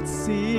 that see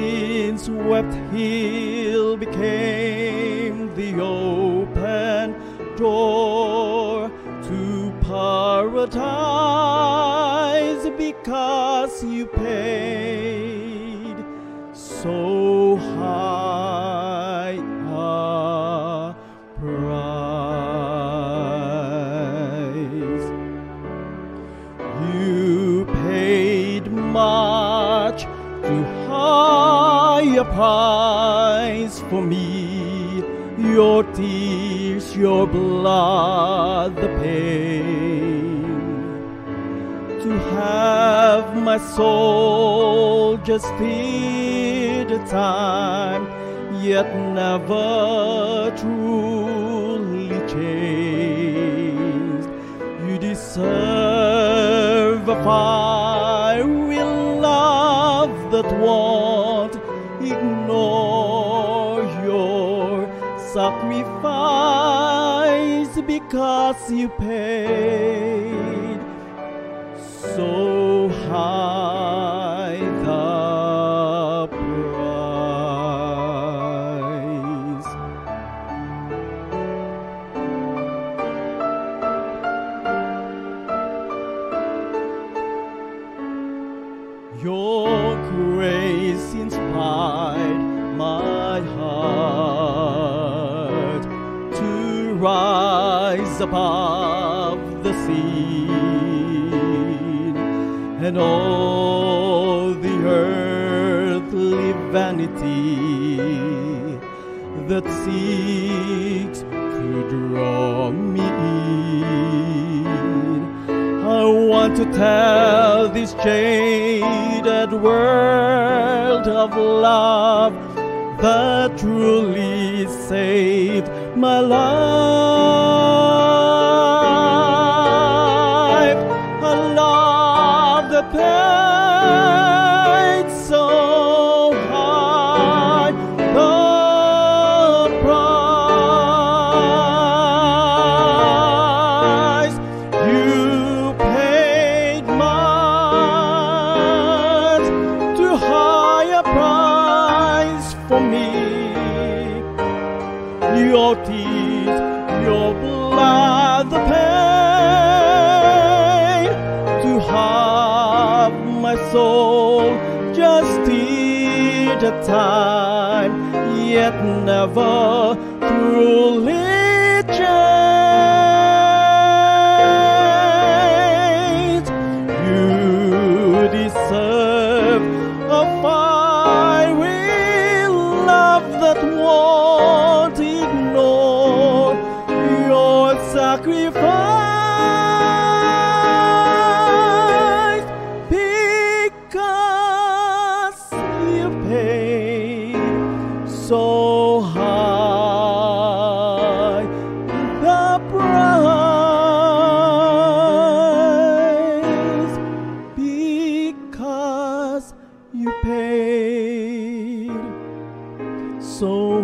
blood, the pain. To have my soul just feed a time, yet never truly changed. You deserve a fiery love that warms. because you paid so high. above the sea, and all the earthly vanity that seeks to draw me in. I want to tell this jaded world of love that truly saved my life. all.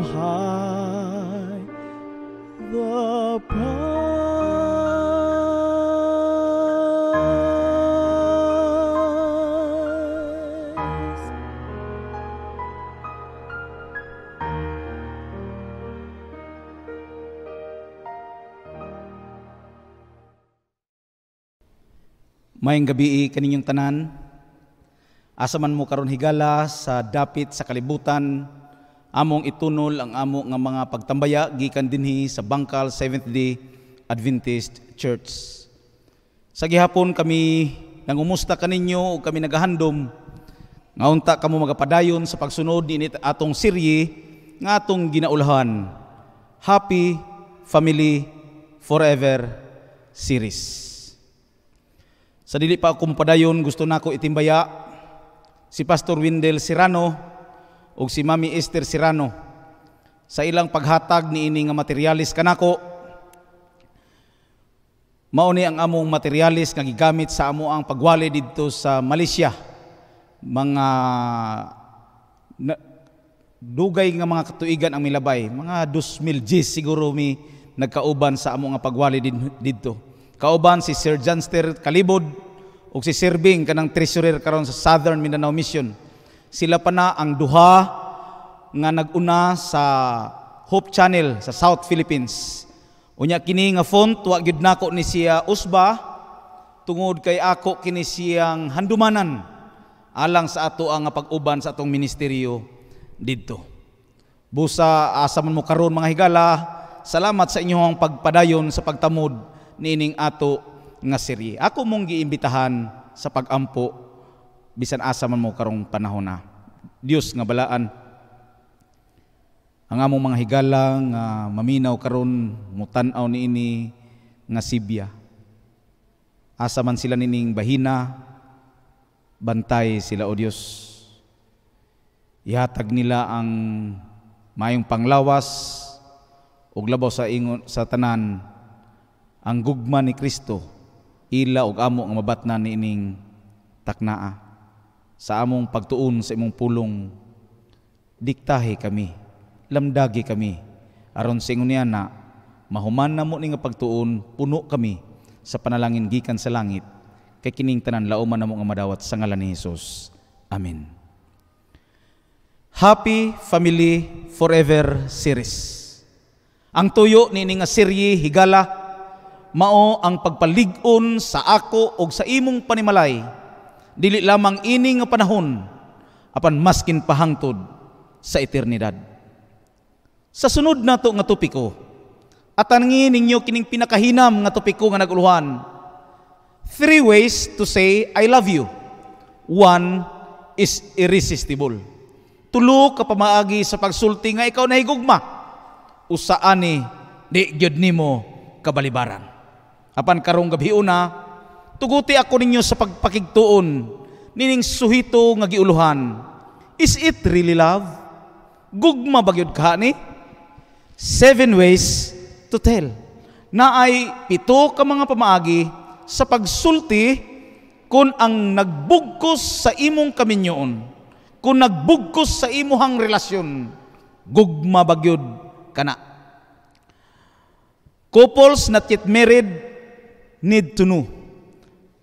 high the price. gabi kaninyong tanan, asaman mo karon higala sa dapit sa kalibutan among itunol ang amo nga mga pagtambaya gikan dinhi sa Bangkal Seventh-day Adventist Church. Sa gihapon kami nangumusta kaninyo ug kami nagahandom nga unta kamo magapadayon sa pagsunod ni atong serye nga atong ginaulahan Happy Family Forever series. Sa dili pa ako mapadayon, gusto nako na itimbaya si Pastor Wendell Serrano ug si Mami Esther Sirano sa ilang paghatag ni ini nga materialis kanako mao ni ang among materialis nga gigamit sa amo ang pagwali didto sa Malaysia mga na, dugay nga mga katuigan ang milabay mga 2010 siguro mi nagkauban sa amo nga pagwali didto kauban si Sir Janster Kalibod ug si Sir Bing kanang treasurer karon sa Southern Mindanao Mission sila pa na ang duha nga naguna sa Hope Channel sa South Philippines. Unya kini nga font wa gyud nako ni siya usba tungod kay ako kini siyang handumanan alang sa ato ang pag-uban sa atong ministeryo didto. Busa asa man mo karon mga higala, salamat sa inyong pagpadayon sa pagtamod niining ato nga serye. Ako mong giimbitahan sa pagampo bisan asa man mo karong panahon na. Dios nga balaan ang among mga higala nga maminaw karon mutan-aw ini nga sibya. Asa man sila nining bahina, bantay sila o Dios. Ihatag nila ang mayong panglawas ug labaw sa ingon sa tanan ang gugma ni Kristo ila og amo ang mabatna niining taknaa sa among pagtuon sa imong pulong diktahe kami lamdagi kami aron sa ingon na mahuman na mo ni nga pagtuon puno kami sa panalangin gikan sa langit kay kining tanan lauman na mo nga madawat sa ngalan ni Hesus amen Happy Family Forever Series ang tuyo ni nga serye higala mao ang pagpalig-on sa ako og sa imong panimalay dili lamang ini nga panahon apan maskin pahangtod sa eternidad. Sa sunod to nga topiko, at atan ninyo kining pinakahinam nga topiko nga naguluhan. Three ways to say I love you. One is irresistible. Tulo ka pamaagi sa pagsulti nga ikaw na higugma. Usaan ni di gyud nimo kabalibaran. Apan karong gabi una, tuguti ako ninyo sa pagpakigtuon, nining suhito nga giuluhan. Is it really love? Gugma bagyod ka ni? Seven ways to tell. Na ay pito ka mga pamaagi sa pagsulti kung ang nagbugkos sa imong kaminyoon, kung nagbugkos sa imuhang relasyon, gugma bagyod kana. Couples not yet married need to know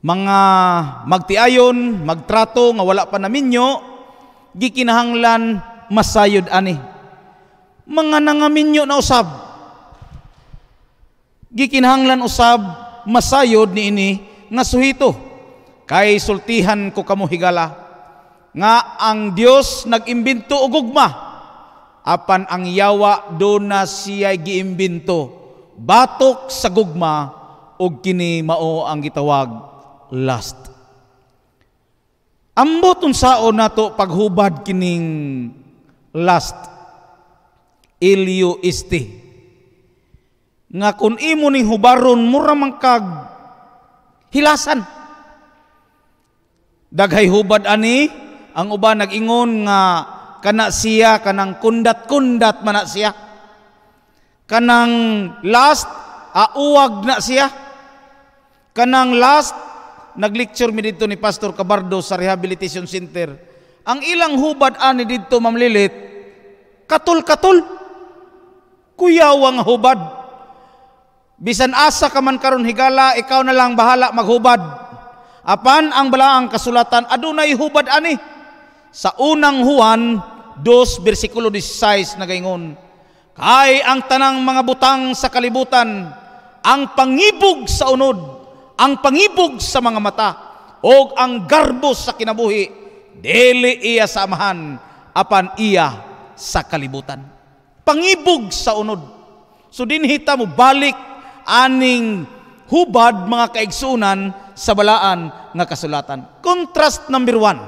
mga magtiayon, magtrato nga wala pa namin nyo, gikinahanglan masayod ani. Mga nangaminyo na usab. Gikinahanglan usab masayod ni ini nga suhito. Kay sultihan ko kamo higala nga ang Dios nagimbento og gugma apan ang yawa do na siya giimbento batok sa gugma og kini mao ang gitawag last. Ambot unsaon nato paghubad kining last ilyo isti. Nga kun imo ni hubaron mura mangkag hilasan. Daghay hubad ani ang uba nagingon nga kana siya kanang kundat-kundat man siya. Kanang last auwag na siya. Kanang last naglecture mi dito ni Pastor Cabardo sa Rehabilitation Center. Ang ilang hubad ani dito mamlilit, katul-katul. Kuyawang hubad. Bisan asa ka man karon higala, ikaw na lang bahala maghubad. Apan ang balaang kasulatan adunay hubad ani. Sa unang Juan 2 bersikulo 16 nagaingon, Kay ang tanang mga butang sa kalibutan, ang pangibog sa unod ang pangibog sa mga mata o ang garbo sa kinabuhi, dili iya samahan apan iya sa kalibutan. Pangibog sa unod. So dinhita mo balik aning hubad mga kaigsunan sa balaan nga kasulatan. Contrast number one.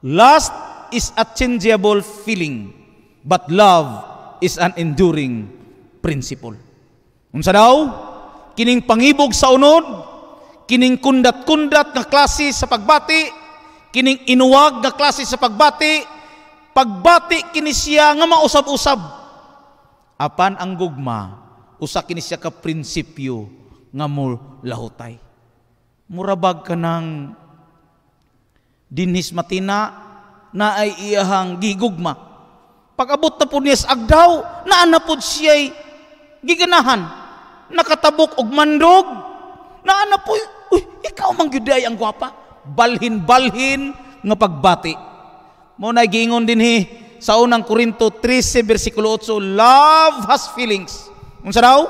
Lust is a changeable feeling, but love is an enduring principle. Unsa daw? kining pangibog sa unod, kining kundat-kundat nga klase sa pagbati, kining inuwag nga klase sa pagbati, pagbati kini siya nga mausab-usab. Apan ang gugma, usa kini siya ka prinsipyo nga mo lahutay. Murabag ka ng dinis matina na ay iyahang gigugma. Pag abot na po niya sa agdaw, naanapod siya'y giganahan nakatabok og mandog. Na ano po, uy, ikaw mang gyuday ang gwapa. Balhin-balhin nga pagbati. Mo na giingon dinhi sa unang Korinto 13 bersikulo 8, love has feelings. Unsa daw?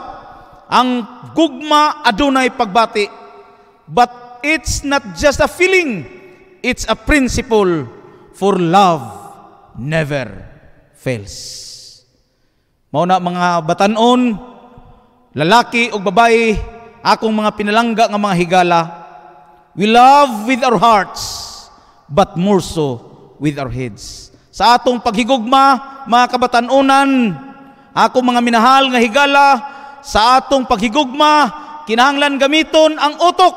Ang gugma adunay pagbati. But it's not just a feeling, it's a principle for love never fails. Mao na mga batanon, lalaki o babae, akong mga pinalangga nga mga higala, we love with our hearts, but more so with our heads. Sa atong paghigugma, mga kabatanunan, akong mga minahal nga higala, sa atong paghigugma, kinahanglan gamiton ang utok.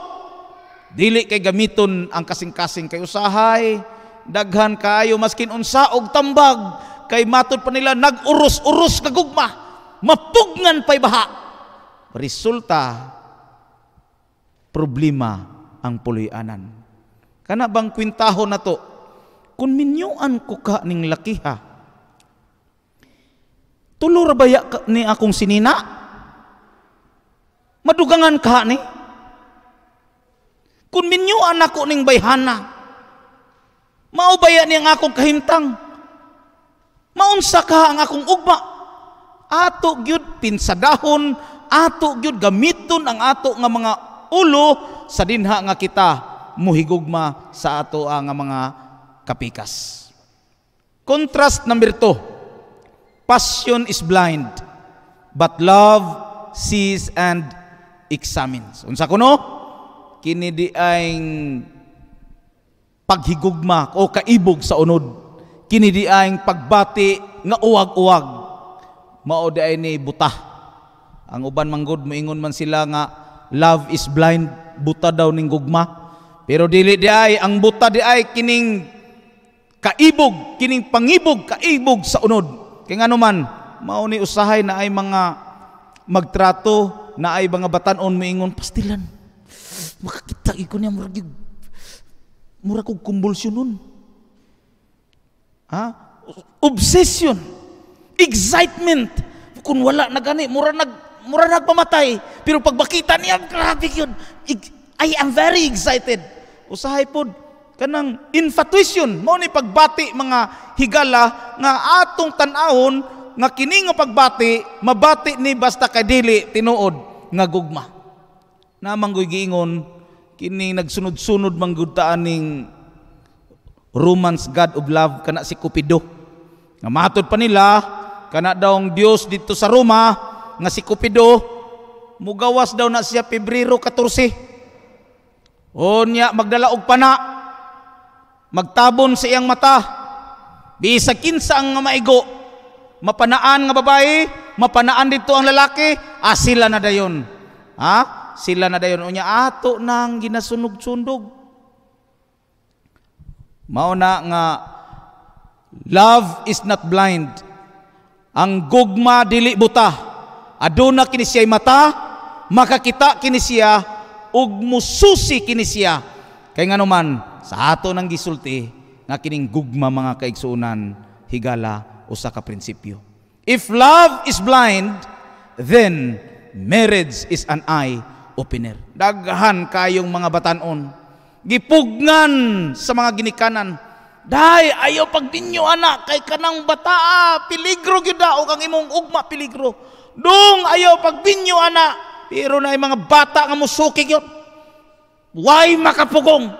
Dili kay gamiton ang kasing-kasing kay usahay, daghan kayo maskin unsa og tambag, kay matod pa nila nag-uros-uros kagugma mapugngan pa'y baha resulta problema ang pulianan. Kana bang kwintaho na to? Kun minyuan ko ka ning lakiha. Tulor baya ni akong sinina? Madugangan ka ni? Kun minyuan ako ning bayhana, maubaya ni ang akong kahimtang. Maunsa ka ang akong ugma. Ato gyud pinsadahon ato gyud gamiton ang ato nga mga ulo sa dinha nga kita muhigugma sa ato ang ah, mga kapikas. Contrast number 2. Passion is blind, but love sees and examines. Unsa kuno? Kini di ay paghigugma o kaibog sa unod. Kini di ay pagbati nga uwag-uwag. Mao di ay ni butah ang uban manggod moingon man sila nga love is blind, buta daw ning gugma. Pero dili di ay ang buta di ay kining kaibog, kining pangibog, kaibog sa unod. Kaya nga mao ni usahay na ay mga magtrato na ay mga batanon moingon pastilan. Makakita ko niya murag murag kog kumbulsyon nun. Ha? Obsession. Excitement. Kung wala na gani, mura nag mura nagpamatay. Pero pagbakita niya, grabe yun. I I am very excited. Usahay po, kanang infatuation. Mao ni pagbati mga higala nga atong tanawon nga kini nga pagbati mabati ni basta kay dili tinuod nga gugma. Namang giingon kini nagsunod-sunod manggudtaan ning romance god of love kana si Cupido. Nga matod pa nila kana daw ang Dios dito sa Roma nga si Cupido mugawas daw na siya Pebrero 14 unya magdala og pana magtabon sa iyang mata bisag kinsa ang nga maigo mapanaan nga babae mapanaan dito ang lalaki ah sila na dayon ha sila na dayon unya ato nang ginasunog sundog mao na nga love is not blind ang gugma dili buta Aduna kini mata, makakita kini siya ug mususi kinisiya. siya. Kay nganuman sa ato nang gisulti nga kining gugma mga kaigsuonan higala usa ka prinsipyo. If love is blind, then marriage is an eye opener. Daghan kayong mga batanon. Gipugnan sa mga ginikanan. Day, ayaw pagbinyo anak kay kanang bataa, ah, piligro gyud o kang imong ugma piligro Dung ayaw pagbinyo ana, pero na mga bata nga musuki yun. Why makapugong?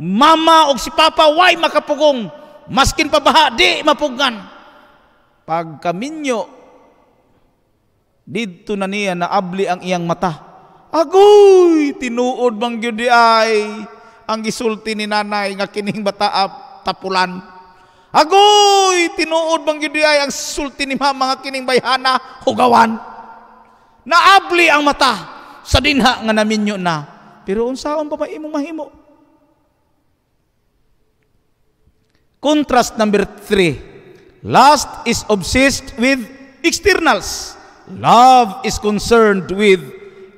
Mama o si Papa, why makapugong? Maskin pa baha, di mapugan. Pag kaminyo, dito na niya na abli ang iyang mata. Agoy, tinuod bang gyud di ay ang gisulti ni nanay nga kining bata ah, tapulan. Agoy, tinuod bang gidi ay ang sulti ni mga kining bayhana hugawan. Naabli ang mata sa dinha nga naminyo na. Pero unsaon pa imo mahimo? Contrast number three. Last is obsessed with externals. Love is concerned with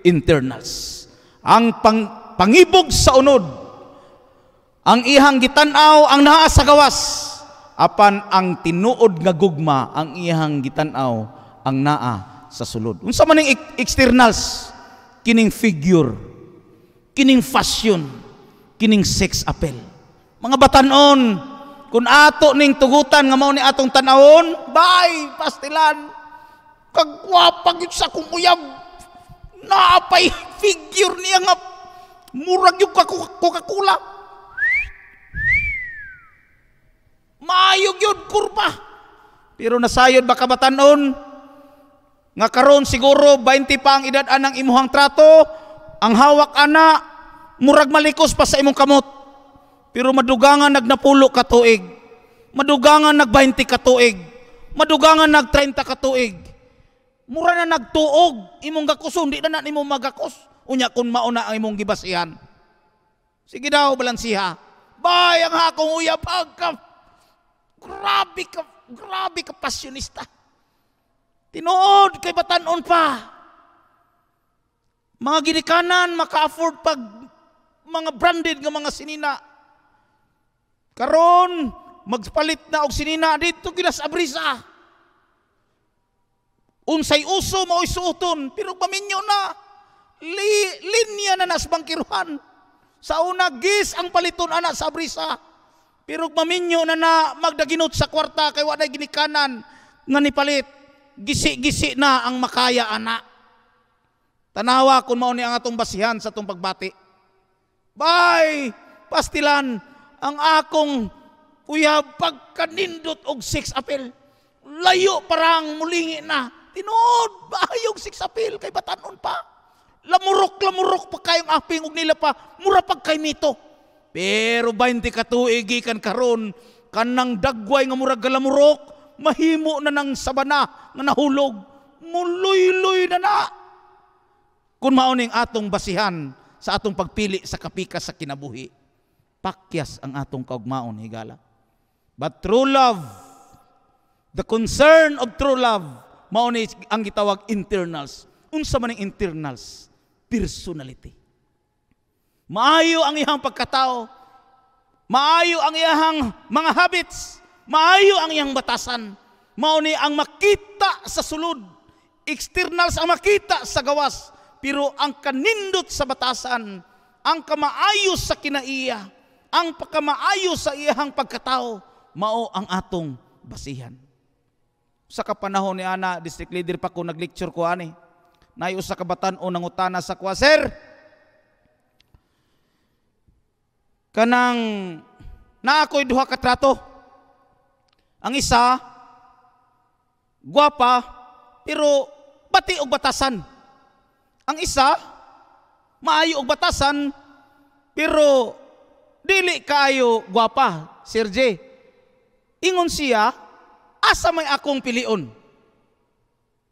internals. Ang pang, pangibog sa unod, ang ihang gitanaw, ang naa sa gawas, apan ang tinuod nga gugma ang iyang gitanaw ang naa sa sulod unsa man ning externals kining figure kining fashion kining sex appeal mga batanon kung ato ning tugutan nga mao ni atong tanawon bay pastilan kagwapa gyud sa kung uyab naapay figure niya nga murag yung coca Maayog yun, kurba. Pero nasayod ba kabatanon? Nga karon siguro 20 pa ang edad anang imuhang trato, ang hawak ana murag malikos pa sa imong kamot. Pero madugangan nagnapulo ka tuig. Madugangan nag 20 ka tuig. Madugangan nag 30 ka tuig. Mura na nagtuog imong gakuson di na na nimo magakos. Unya kun mauna ang imong gibasihan. Sige daw balansiha. Bayang hakong uya pagka Grabe ka, grabe ka pasyonista. Tinuod kay batanon pa. Mga ginikanan, maka-afford pag mga branded nga mga sinina. Karon, magpalit na og sinina dito kila sa brisa. Unsay uso mo suoton, pero paminyo na li, linya na nas bangkiruhan. Sa una gis ang paliton ana sa Abrisa. Pero maminyo na na magdaginot sa kwarta kay wala ginikanan nga nipalit. Gisi-gisi na ang makaya ana. Tanawa kun mao ni ang atong basihan sa atong pagbati. Bay, pastilan ang akong uyab pagkanindot og six apel. Layo parang mulingi na. Tinood, bayog six apel kay batanon pa. Lamurok, lamurok pa kayong aping og nila pa. Mura pag kay mito. Pero 20 ka tuigikan karon kanang dagway nga murag galamurok mahimo na nang sabana nga nahulog muloy-loy na na. Kun mao ning atong basihan sa atong pagpili sa kapika sa kinabuhi. Pakyas ang atong kaugmaon higala. But true love, the concern of true love, mao ni ang gitawag internals. Unsa man ang internals? Personality. Maayo ang iyang pagkatao. Maayo ang iyang mga habits. Maayo ang iyang batasan. Mauni ang makita sa sulod. Externals sa makita sa gawas. Pero ang kanindot sa batasan, ang kamaayo sa kinaiya, ang pagkamaayo sa iyang pagkatao, mao ang atong basihan. Sa kapanahon ni Ana, district leader pa ko nag-lecture ko ani. Nayo sa kabatan o nangutana sa kwa, Sir, kanang na ako'y duha ka trato. Ang isa, guwapa, pero bati og batasan. Ang isa, maayo og batasan, pero dili kaayo guwapa, Sir J. Ingon siya, asa may akong pilion.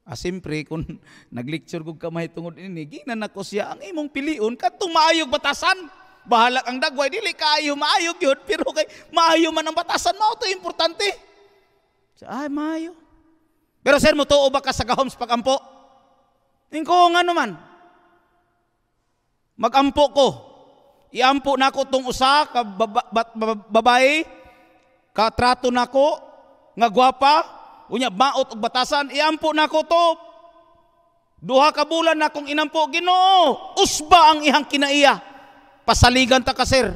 Ah, simpre, kung nag-lecture ko ka mahitungod ini, ginan ako siya, ang imong pilion, katong maayo batasan bahala kang dagway, dili kaayo maayo gyud, pero kay maayo man ang batasan mao to importante. Ay maayo. Pero sir mo tuo ba ka sa gahoms pagampo? Ingko nga naman. Magampo ko. Iampo nako tong usa ka babae ka trato nako nga gwapa unya baot og batasan iampo nako to Duha ka bulan na kung inampo Ginoo, usba ang ihang kinaiya pasaligan ta ka sir,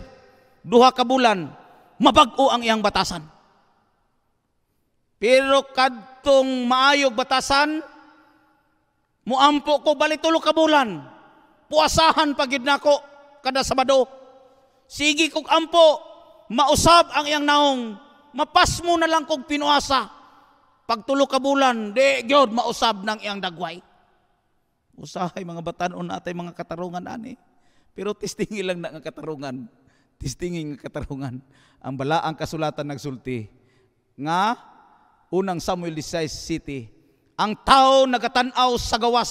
duha ka bulan, mabag-o ang iyang batasan. Pero kadtong maayog batasan, muampo ko balitulo ka bulan, puasahan pagid nako kada Sabado. Sige kong ampo, mausab ang iyang naong, mapas mo na lang kong pinuasa. Pagtulo ka bulan, di gyud mausab ng iyang dagway. Usahay mga batanon natay mga katarungan ani. Pero testingin lang na ang katarungan. Testingin ang katarungan. Ang balaang kasulatan nagsulti nga unang Samuel 16 City. Ang tao nagatanaw sa gawas.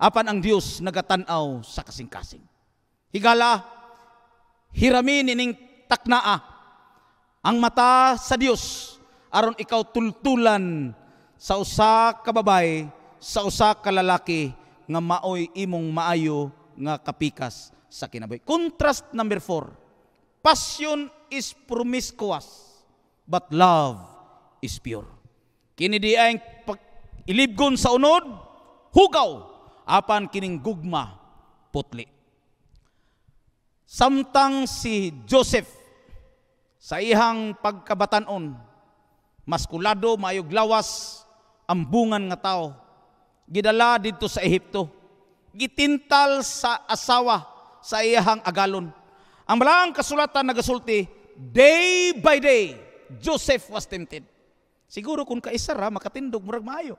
Apan ang Dios nagatanaw sa kasing-kasing. Higala, hiramin ining taknaa ang mata sa Dios aron ikaw tultulan sa usa ka babay sa usa ka lalaki nga maoy imong maayo nga kapikas sa kinabuhi. Contrast number four, passion is promiscuous, but love is pure. Kini di ay ilibgon sa unod, hugaw, apan kining gugma, putli. Samtang si Joseph sa ihang pagkabatanon, maskulado, mayog lawas, ang bungan nga tao, gidala dito sa Ehipto gitintal sa asawa sa iyahang agalon. Ang balaang kasulatan nagasulti, day by day, Joseph was tempted. Siguro kung kaisa ra, makatindog, murag maayo.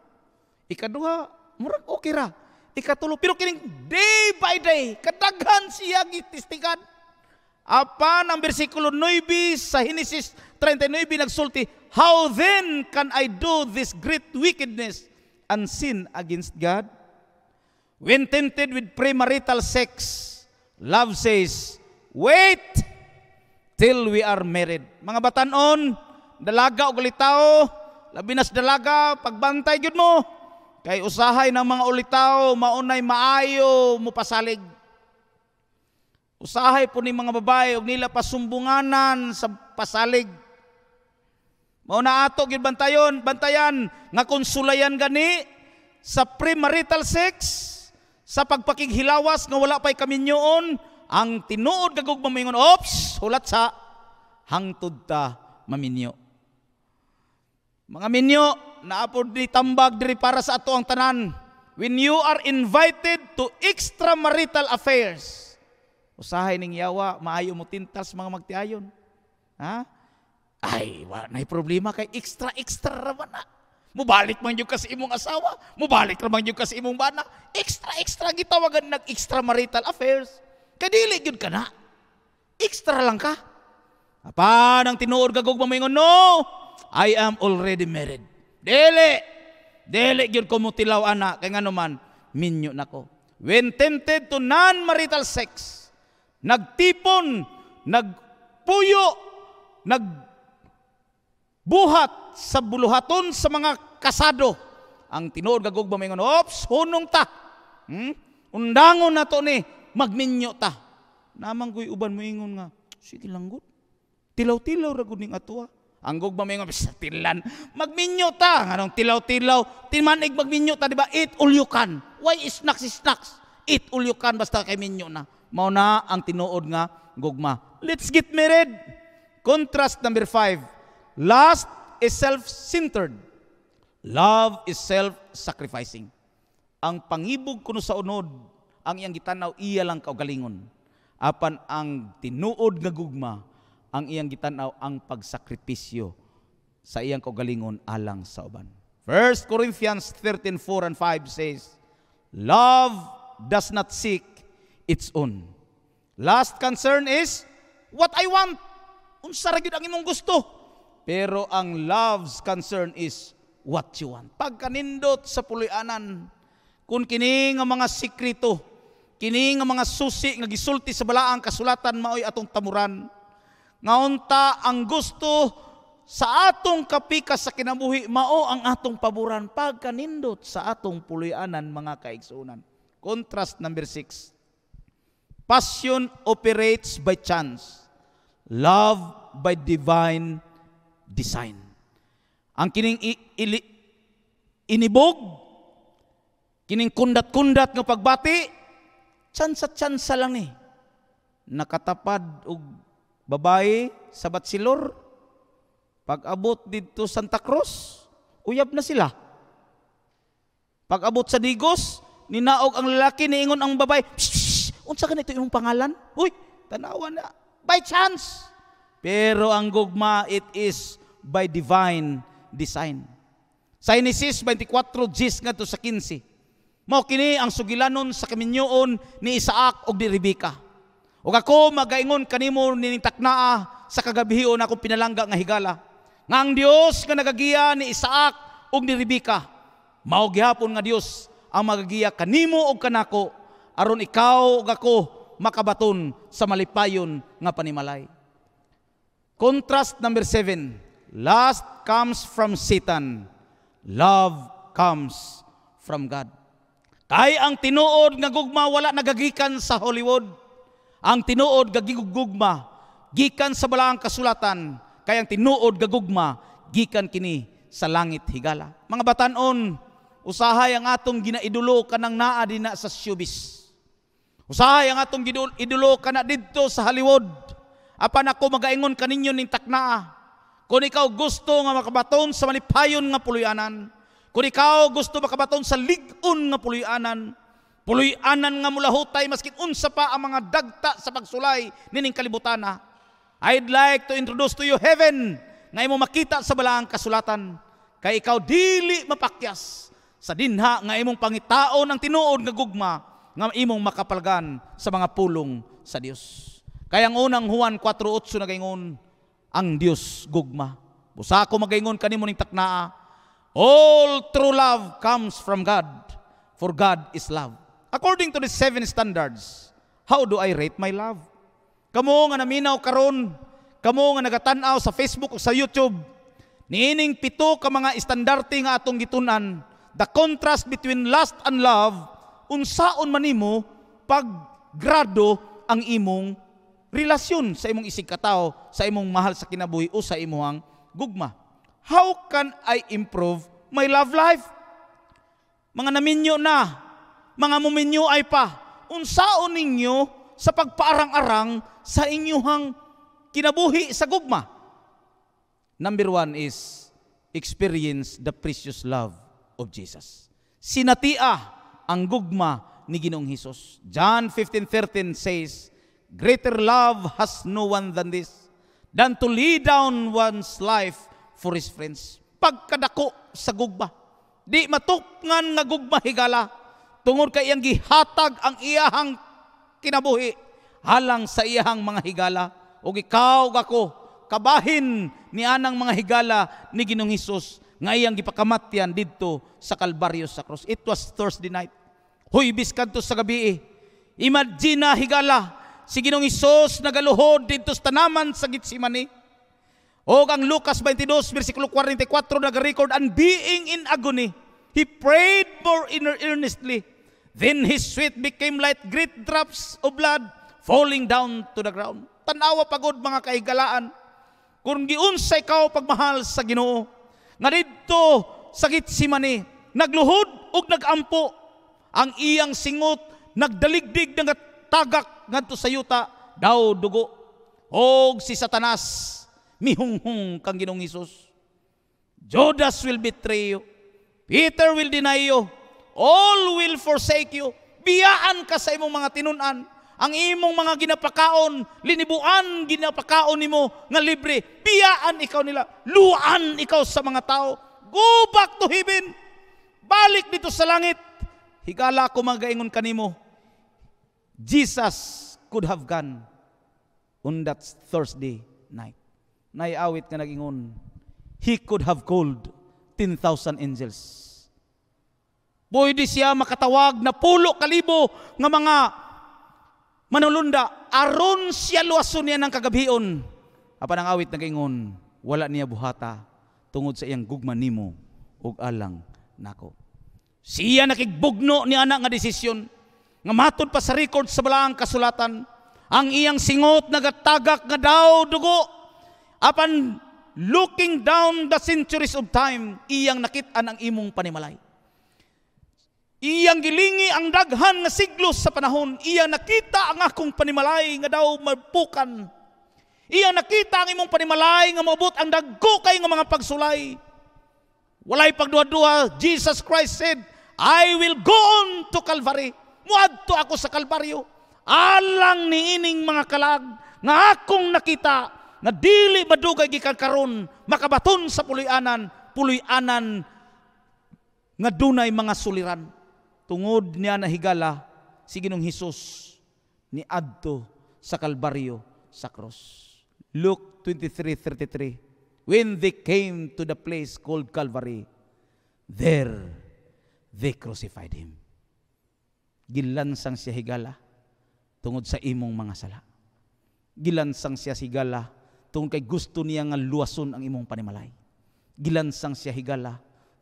Ikaduha, murag okay ra. Ikatulo, pero kining day by day, kadaghan siya gitistikan. Apa ang bersikulo 9 sa Genesis 39 nagsulti, How then can I do this great wickedness and sin against God? When tempted with premarital sex, love says, wait till we are married. Mga batanon, dalaga o galitaw, labinas dalaga, pagbantay gyud mo. Kay usahay ng mga ulitaw, maunay maayo mo pasalig. Usahay po ni mga babae og nila pasumbunganan sa pasalig. Mao na ato gyud bantayan nga konsulayan gani sa premarital sex sa pagpakighilawas nga wala pa'y kami noon ang tinuod kagog mamingon, ops, hulat sa hangtod ta maminyo. Mga minyo, naapod ni tambag diri para sa ato ang tanan. When you are invited to extramarital affairs, usahay ning yawa, maayo mo tintas mga magtiayon. Ha? Ay, wala nay problema kay extra extra ra na. Mubalik man yung kasi imong asawa, mubalik man yung kasi imong bana. Extra, extra gitawagan nag extramarital affairs. Kadili yun ka na. Extra lang ka. Apa nang tinuod gagog mamingon, no, I am already married. Dili. Dili gyud ko mutilaw ana, kay nga naman, minyo nako. When tempted to non-marital sex, nagtipon, nagpuyo, nag Buhat sa buluhaton sa mga kasado. Ang tinuod gagog ba may ops, hunong ta. Hmm? Undangon na to ni, magminyo ta. Namang ko'y uban mo ingon nga, sige lang gud. Tilaw-tilaw ra ning atoa. Ang gug ba may nga, tilan, magminyo ta. nganong tilaw-tilaw, timanig magminyo ta, di ba? Eat all you can. Why snacks, snacks? Eat all you can, basta kay minyo na. Mao na ang tinuod nga gugma. Let's get married. Contrast number five. Last is self-centered. Love is self-sacrificing. Ang pangibog kuno sa unod, ang iyang gitanaw iya lang kaugalingon. Apan ang tinuod nga gugma, ang iyang gitanaw ang pagsakripisyo sa iyang kaugalingon alang sa uban. 1 Corinthians 13:4 and 5 says, Love does not seek its own. Last concern is, what I want. Unsa ra gyud ang imong gusto. Pero ang love's concern is what you want. Pagkanindot sa pulianan, kung kini nga mga sikrito, kining nga mga susi nga gisulti sa balaang kasulatan maoy atong tamuran. Ngaunta ang gusto sa atong kapika sa kinabuhi mao ang atong paboran pagkanindot sa atong pulianan mga kaigsoonan. Contrast number 6. Passion operates by chance. Love by divine design. Ang kining ili, inibog, kining kundat-kundat nga pagbati, tsansa-tsansa lang ni. Nakatapad og babae sa Batsilor, pag-abot dito Santa Cruz, uyab na sila. Pag-abot sa Digos, ninaog ang lalaki, niingon ang babae, unsa ka ito imong pangalan? Uy, tanawa na. By chance. Pero ang gugma, it is by divine design. Sa Inesis 24:10 ngadto sa 15. Mao kini ang sugilanon sa kaminyoon ni Isaac ug ni Rebeka. Ug ako magaingon kanimo nining taknaa sa kagabihon ako pinalangga nga higala. Nga ang Dios nga nagagiya ni Isaac ug ni Rebeka mao gihapon nga Dios ang magagiya kanimo ug kanako aron ikaw ug ako makabaton sa malipayon nga panimalay. Contrast number 7 Lust comes from Satan. Love comes from God. Kay ang tinuod nga gugma wala nagagikan sa Hollywood. Ang tinuod nga gagigugma gikan sa balaang kasulatan kay ang tinuod nga gugma gikan kini sa langit higala. Mga batanon, usahay ang atong ginaidulo kanang naa dinha sa showbiz. Usahay ang atong gidulo kana didto sa Hollywood. Apan ako magaingon kaninyo ning taknaa kung ikaw gusto nga makabaton sa malipayon nga puluyanan, kung ikaw gusto makabaton sa ligon nga puluyanan, puluyanan nga mulahutay maskin unsa pa ang mga dagta sa pagsulay nining kalibutana, I'd like to introduce to you heaven nga imo makita sa balaang kasulatan kay ikaw dili mapakyas sa dinha nga imong pangitaon ang tinuod nga gugma nga imong makapalgan sa mga pulong sa Dios. Kaya ang unang Juan 4:8 nagingon, ang Dios gugma. Busa ko magaingon kanimo ning taknaa. All true love comes from God, for God is love. According to the seven standards, how do I rate my love? Kamo nga naminaw karon, kamo nga nagatanaw sa Facebook o sa YouTube, niining pito ka mga estandarte nga atong gitunan, the contrast between lust and love, unsaon man nimo pag grado ang imong relasyon sa imong isig katawo, sa imong mahal sa kinabuhi o sa imong gugma. How can I improve my love life? Mga naminyo na, mga muminyo ay pa, unsao ninyo sa pagpaarang-arang sa inyuhang kinabuhi sa gugma. Number one is experience the precious love of Jesus. Sinatia ang gugma ni Ginoong Hesus. John 15:13 says, Greater love has no one than this, than to lay down one's life for his friends. Pagkadako sa gugma, di matukngan nga gugma higala, tungod kay iyang gihatag ang iyahang kinabuhi, halang sa iyahang mga higala, o ikaw gako, kabahin ni anang mga higala ni Ginong Hesus nga iyang gipakamatyan didto sa Kalbaryo sa cross. It was Thursday night. Hoy biskanto sa gabi. Eh. Imagine na higala si Ginoong Isos nagaluhod dito sa tanaman sa Gitsimani. O kang Lucas 22, versikulo 44, nag-record, And being in agony, he prayed more earnestly. Then his sweat became like great drops of blood falling down to the ground. Tanawa pagod mga kaigalaan. Kung giunsay ka pagmahal sa ginoo. Nga dito, sakit si Nagluhod ug nagampo. Ang iyang singot, nagdaligdig ng tagak ngadto sa yuta daw dugo og si Satanas mihunghung kang Ginoong Hesus. Judas will betray you. Peter will deny you. All will forsake you. Biyaan ka sa imong mga tinunan. Ang imong mga ginapakaon, linibuan ginapakaon nimo nga libre. Biyaan ikaw nila. Luan ikaw sa mga tao. Go back to heaven. Balik dito sa langit. Higala ko magaingon kanimo Jesus could have gone on that Thursday night. Naiawit ka nagingon, He could have called 10,000 angels. Pwede siya makatawag na pulo kalibo nga mga manulunda. Aron siya luwason niya ng kagabion. Apa ang awit nagaingon, wala niya buhata tungod sa iyang gugma nimo ug alang nako. Siya nakigbugno ni anak nga desisyon nga matod pa sa record sa balaang kasulatan, ang iyang singot nagatagak nga daw dugo, apan looking down the centuries of time, iyang nakitan ang imong panimalay. Iyang gilingi ang daghan nga siglo sa panahon. Iyang nakita ang akong panimalay nga daw mapukan. Iyang nakita ang imong panimalay nga maabot ang dagko kay nga mga pagsulay. Walay pagduha-duha, Jesus Christ said, I will go on to Calvary. Muadto ako sa Kalbaryo. Alang ni ining mga kalag nga akong nakita na dili madugay gikan karon makabaton sa puloy-anan, puloy-anan nga dunay mga suliran. Tungod niya na higala si Ginoong Hesus ni adto sa Kalbaryo sa cross. Luke 23:33 When they came to the place called Calvary, there they crucified him gilansang siya higala tungod sa imong mga sala. Gilansang siya higala tungod kay gusto niya nga luwason ang imong panimalay. Gilansang siya higala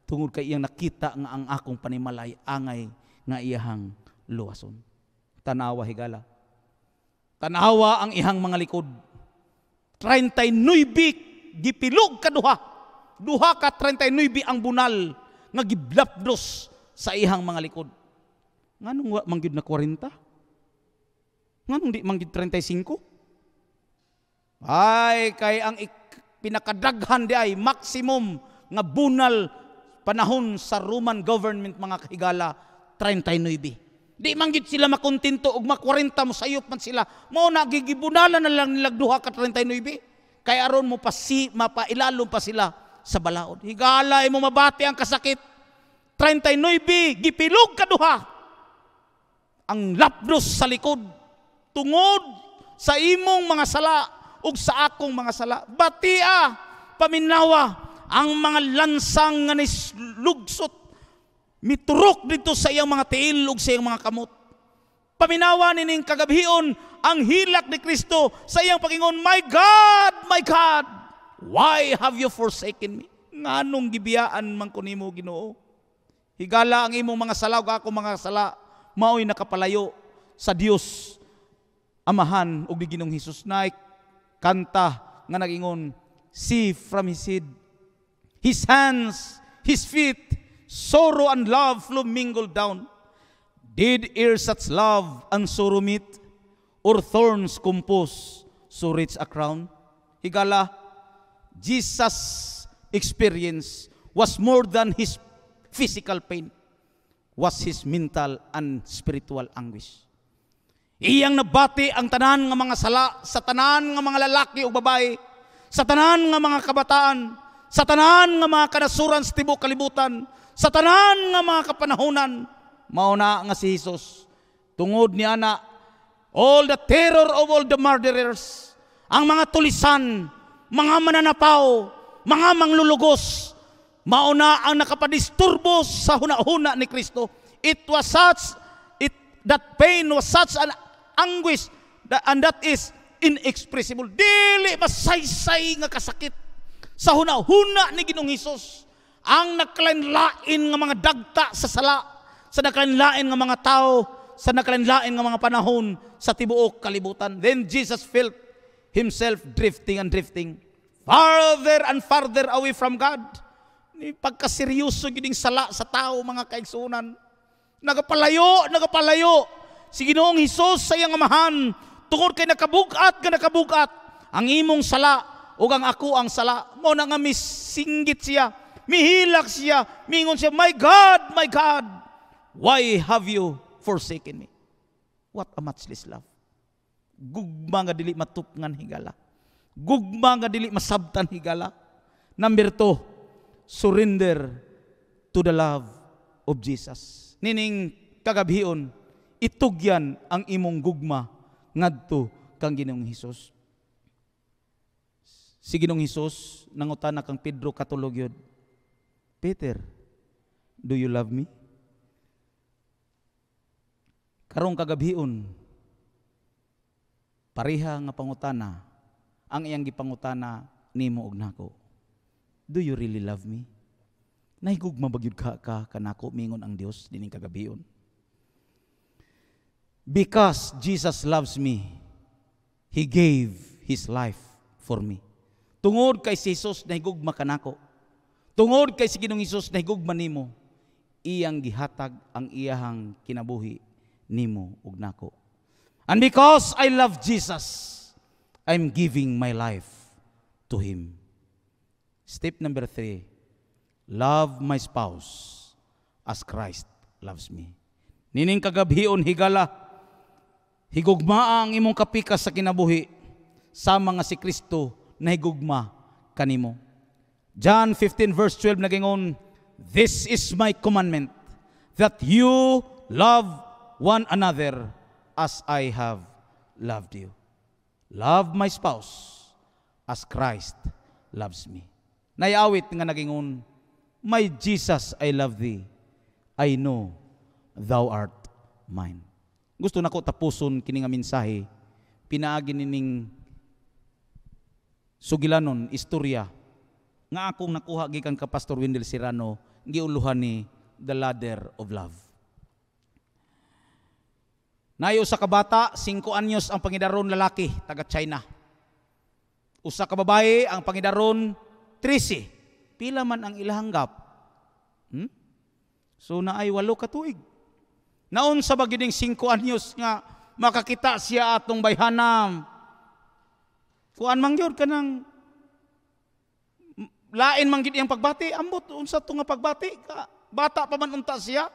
tungod kay iyang nakita nga ang akong panimalay angay nga iyahang luwason. Tanawa higala. Tanawa ang ihang mga likod. 39 gipilog ka Duha Duha ka 39 ang bunal nga giblapdos sa ihang mga likod Nganong wa manggid na 40? Nganong di manggid 35? Ay, kay ang pinakadaghan di ay maximum nga bunal panahon sa Roman government mga kahigala 39. Di manggit sila makontento og ma-40 mo sayop man sila. Mo nagigibunalan na lang nilag duha ka 39. Kay aron mo pa si mapailalom pa sila sa balaod. Higala imo mabati ang kasakit. 39 gipilog ka duha ang lapdos sa likod tungod sa imong mga sala ug sa akong mga sala. Batia, paminawa ang mga lansang nga nislugsot miturok dito sa iyang mga tiil ug sa iyang mga kamot. Paminawa nining kagabhion ang hilak ni Kristo sa iyang pagingon, My God, my God, why have you forsaken me? Nganong gibiyaan man ko nimo Ginoo? Higala ang imong mga sala ug ako mga sala mao'y nakapalayo sa Dios amahan ug ni Ginoong Hesus nay kanta nga nagingon see from his head his hands his feet sorrow and love flow mingled down did ere such love and sorrow meet or thorns compose so rich a crown higala Jesus experience was more than his physical pain was his mental and spiritual anguish. Iyang nabati ang tanan nga mga sala, sa tanan nga mga lalaki o babae, sa tanan nga mga kabataan, sa tanan nga mga kanasuran sa tibok kalibutan, sa tanan nga mga kapanahonan, mauna nga si Jesus. Tungod ni ana, all the terror of all the murderers, ang mga tulisan, mga mananapaw, mga manglulugos, mauna ang nakapadisturbo sa hunahuna ni Kristo. It was such, it, that pain was such an anguish that, and that is inexpressible. Dili masaysay nga kasakit sa hunahuna ni Ginoong Hesus ang nagkalanlain nga mga dagta sa sala, sa nagkalanlain nga mga tao, sa nagkalanlain nga mga panahon sa tibuok kalibutan. Then Jesus felt himself drifting and drifting farther and farther away from God. Ni pagkaseryoso gining sala sa tao mga kaigsunan. Nagapalayo, nagapalayo. Si Ginoong Hesus sa iyang amahan tungod kay nakabugat ka nakabugat ang imong sala o ang ako ang sala. Mo na nga misinggit siya, mihilak siya, mingon siya, My God, my God, why have you forsaken me? What a matchless love. Gugma nga dili matupngan higala. Gugma nga dili masabtan higala. Number two, surrender to the love of Jesus. Nining kagabhion, itugyan ang imong gugma ngadto kang Ginoong Hesus. Si Ginoong Hesus nangutana kang Pedro katulog yun, Peter, do you love me? Karong kagabhion, pareha nga pangutana ang iyang gipangutana nimo og nako do you really love me? Nahigugma bagyud ka ka kanako mingon ang Dios dining kagabion. Because Jesus loves me, He gave His life for me. Tungod kay si Jesus nahigugma kanako. Tungod kay si Ginoong Hesus nahigugma nimo, iyang gihatag ang iyahang kinabuhi nimo ug nako. And because I love Jesus, I'm giving my life to Him. Step number three, love my spouse as Christ loves me. Nining kagabhion higala, higugma ang imong kapikas sa kinabuhi, sama nga si Kristo na higugma kanimo. John 15 verse 12 nagingon, This is my commandment, that you love one another as I have loved you. Love my spouse as Christ loves me. Nayawit nga nagingon, My Jesus, I love thee. I know thou art mine. Gusto nako tapuson kini nga mensahe pinaagi nining sugilanon istorya nga akong nakuha gikan ka Pastor Wendell Serrano giuluhan ni The Ladder of Love. Nayo sa kabata, 5 anyos ang pangidaron lalaki taga China. Usa ka babae ang pangidaron 13. Pila man ang ilahanggap? Hmm? So na ay walo ka tuig. Naon sa bagining 5 anyos nga makakita siya atong bayhanam. Kuan man gyud kanang lain man gid iyang pagbati, ambot unsa to nga pagbati ka bata pa man unta siya.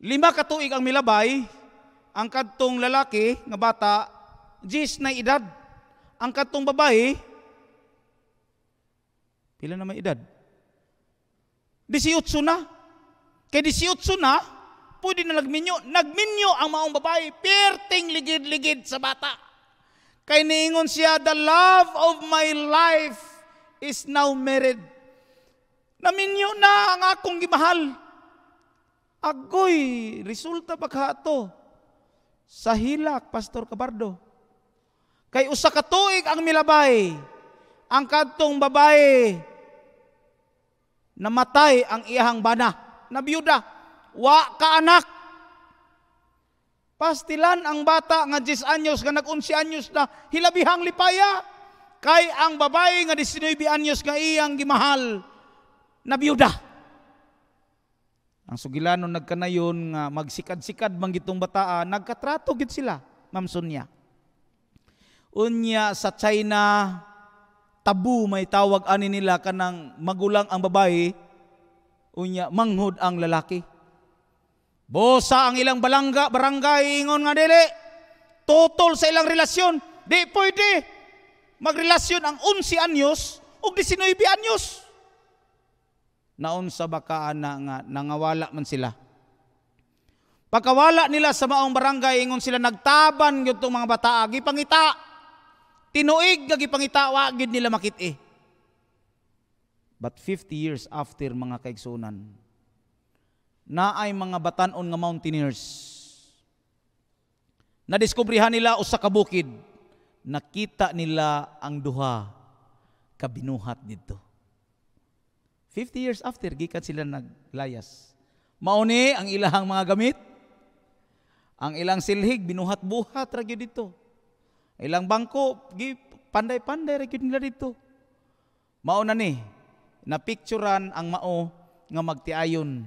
Lima ka tuig ang milabay ang kadtong lalaki nga bata, 10 na edad. Ang kadtong babae, Ilan na may edad? 18 na. Kay 18 na, pwede na nagminyo. Nagminyo ang maong babae, perting ligid-ligid sa bata. Kay niingon siya, the love of my life is now married. Naminyo na ang akong gimahal. Agoy, resulta paghato sa hilak, Pastor Cabardo. Kay usa ka tuig ang milabay, ang kadtong babae namatay ang iyahang bana na biyuda wa ka anak pastilan ang bata nga 10 anyos nga nag 11 anyos na hilabihang lipaya kay ang babae nga 19 anyos nga iyang gimahal na biyuda ang sugilanon nagkanayon nga magsikad-sikad man gitong bataa nagkatrato gid sila ma'am Sonia unya sa China tabu may tawag ani nila kanang magulang ang babae unya manghud ang lalaki. Bosa ang ilang balangga, barangay, ingon nga dili. Totol sa ilang relasyon. Di pwede. Magrelasyon ang 11 anyos o 19 anyos. Naon sa bakaan na nga, nangawala man sila. Pagkawala nila sa maong barangay, ingon sila nagtaban yung mga bata, gipangita. Tinuig nga gipangitawa gid nila makit-i. But 50 years after mga kaigsunan, naay ay mga batanon nga mountaineers. na Nadiskubrihan nila usa ka bukid. Nakita nila ang duha ka binuhat didto. 50 years after gikan sila naglayas. Mauni ang ilahang mga gamit. Ang ilang silhig binuhat-buhat ra gyud didto. Ilang bangko, panday-panday, rekid nila dito. Mao na ni, napicturan ang mao nga magtiayon.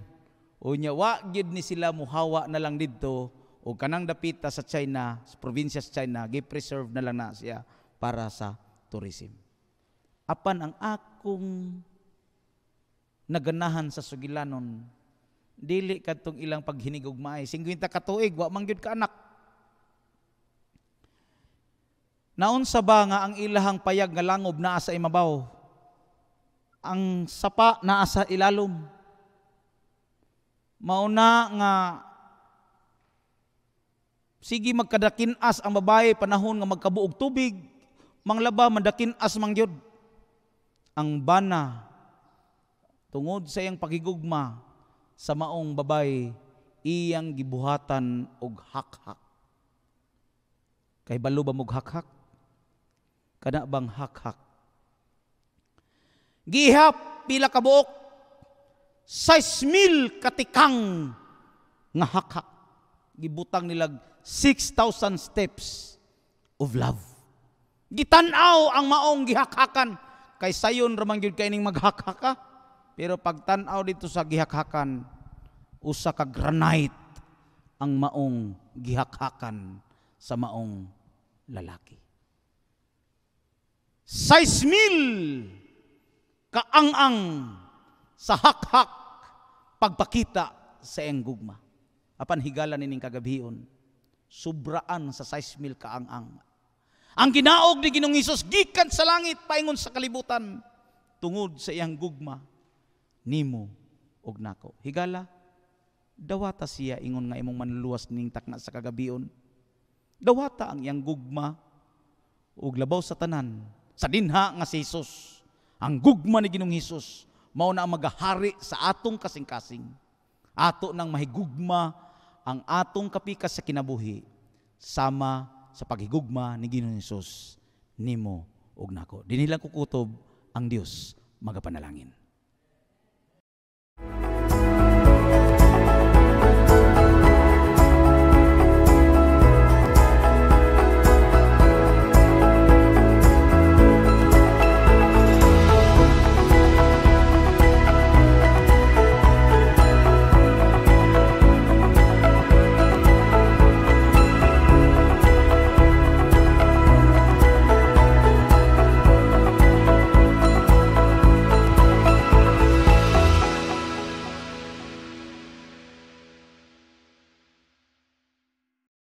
Unya, wa gid ni sila muhawa na lang dito o kanang dapita sa China, sa probinsya sa China, gi-preserve na lang na siya para sa tourism. Apan ang akong naganahan sa Sugilanon, dili katong ilang paghinigugmay. 50 katuig, wa mangyud ka anak. Naunsa ba nga ang ilahang payag nga langob naa sa imabaw? Ang sapa naa sa ilalom. Mauna nga sige as ang babae panahon nga magkabuog tubig, manglaba mandakinas as gyud. Ang bana tungod sa iyang pakigugma sa maong babae iyang gibuhatan og hakhak. Kay balo ba mog hakhak? kana bang hak-hak. Gihap pila ka buok 6,000 katikang nga hak-hak. Gibutang nilag 6,000 steps of love. Gitanaw ang maong gihakakan. kay sayon ramang gyud kay ning maghakhaka. Pero pag tanaw dito sa gihakakan, usa ka granite ang maong gihakakan sa maong lalaki. 6,000 kaang-ang sa hak-hak pagpakita sa enggugma. Apan higala nining kagabion, subraan sa 6,000 kaang-ang. Ang ginaog ni Ginoong Isus gikan sa langit paingon sa kalibutan tungod sa iyang gugma nimo og nako. Higala, dawata siya ingon nga imong manluwas ning takna sa kagabion. Dawata ang iyang gugma og labaw sa tanan sa dinha nga si Jesus. Ang gugma ni Ginong Hesus mao na ang magahari sa atong kasing-kasing. Ato nang mahigugma ang atong kapikas sa kinabuhi sama sa paghigugma ni Ginong Hesus nimo ug nako. Dinilang kukutob ang Dios magapanalangin.